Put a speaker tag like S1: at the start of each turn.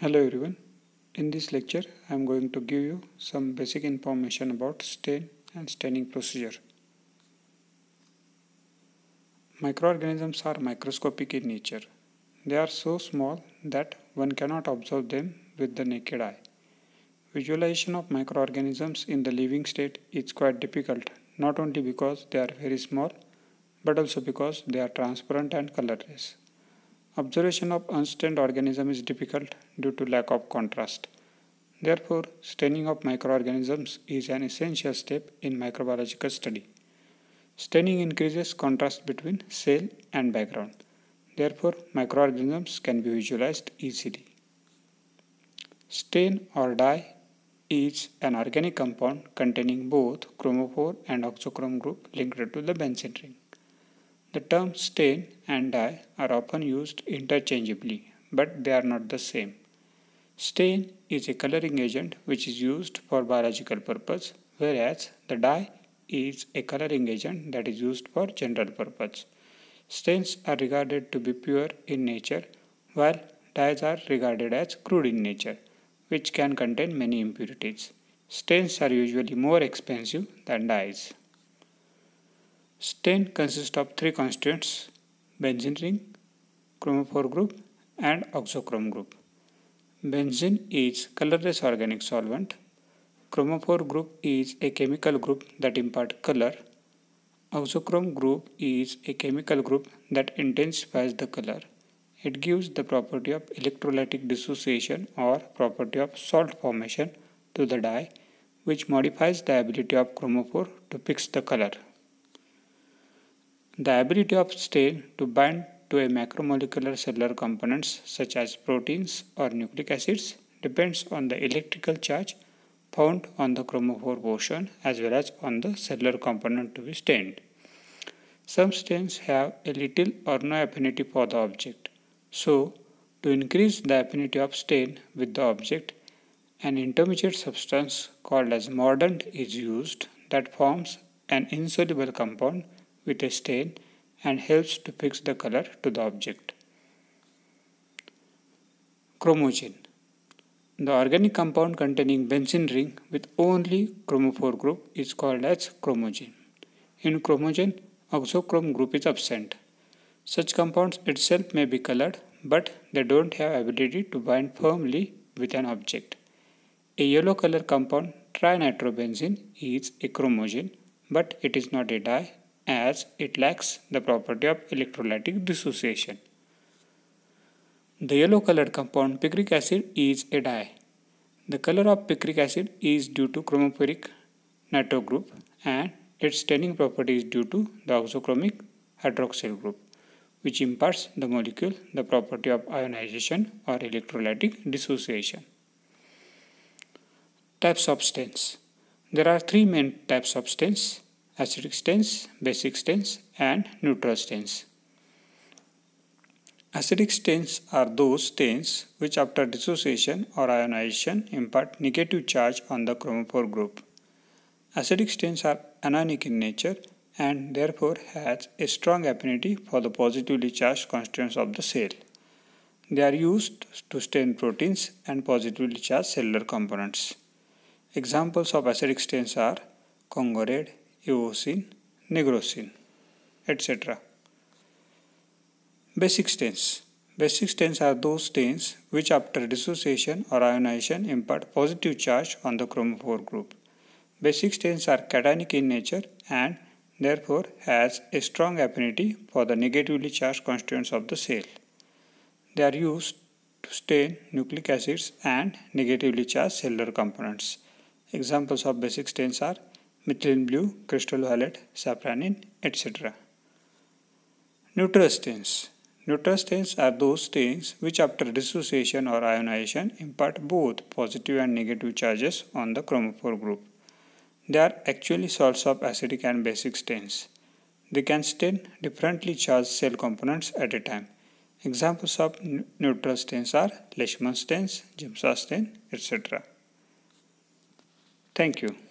S1: Hello everyone. In this lecture, I am going to give you some basic information about stain and staining procedure. Microorganisms are microscopic in nature. They are so small that one cannot observe them with the naked eye. Visualization of microorganisms in the living state is quite difficult, not only because they are very small, but also because they are transparent and colorless. Observation of unstained organism is difficult due to lack of contrast. Therefore, staining of microorganisms is an essential step in microbiological study. Staining increases contrast between cell and background. Therefore, microorganisms can be visualized easily. Stain or dye is an organic compound containing both chromophore and oxochrome group linked to the benzene ring. The terms stain and dye are often used interchangeably, but they are not the same. Stain is a coloring agent which is used for biological purpose, whereas the dye is a coloring agent that is used for general purpose. Stains are regarded to be pure in nature, while dyes are regarded as crude in nature, which can contain many impurities. Stains are usually more expensive than dyes. Stain consists of three constituents benzene ring, chromophore group and oxochrome group. Benzene is colorless organic solvent. Chromophore group is a chemical group that impart color. Oxochrome group is a chemical group that intensifies the color. It gives the property of electrolytic dissociation or property of salt formation to the dye which modifies the ability of chromophore to fix the color. The ability of stain to bind to a macromolecular cellular components such as proteins or nucleic acids depends on the electrical charge found on the chromophore portion as well as on the cellular component to be stained. Some stains have a little or no affinity for the object. So, to increase the affinity of stain with the object, an intermediate substance called as mordant is used that forms an insoluble compound with a stain and helps to fix the color to the object. Chromogen The organic compound containing benzene ring with only chromophore group is called as chromogen. In chromogen, oxochrome group is absent. Such compounds itself may be colored but they don't have ability to bind firmly with an object. A yellow color compound trinitrobenzene is a chromogen but it is not a dye as it lacks the property of electrolytic dissociation. The yellow colored compound picric acid is a dye. The color of picric acid is due to chromophoric nitro group and its staining property is due to the oxochromic hydroxyl group which imparts the molecule the property of ionization or electrolytic dissociation. Types of stains There are three main types of stains acidic stains, basic stains and neutral stains. Acidic stains are those stains which after dissociation or ionization impart negative charge on the chromophore group. Acidic stains are anionic in nature and therefore has a strong affinity for the positively charged constituents of the cell. They are used to stain proteins and positively charged cellular components. Examples of acidic stains are Congo red, eosin, negrosin, etc. Basic stains. Basic stains are those stains which after dissociation or ionization impart positive charge on the chromophore group. Basic stains are cationic in nature and therefore has a strong affinity for the negatively charged constituents of the cell. They are used to stain nucleic acids and negatively charged cellular components. Examples of basic stains are methylene blue, crystal violet, safranin, etc. Neutral stains. Neutral stains are those stains which after dissociation or ionization impart both positive and negative charges on the chromophore group. They are actually salts of acidic and basic stains. They can stain differently charged cell components at a time. Examples of neutral stains are Leishman stains, Gemsa stain, etc. Thank you.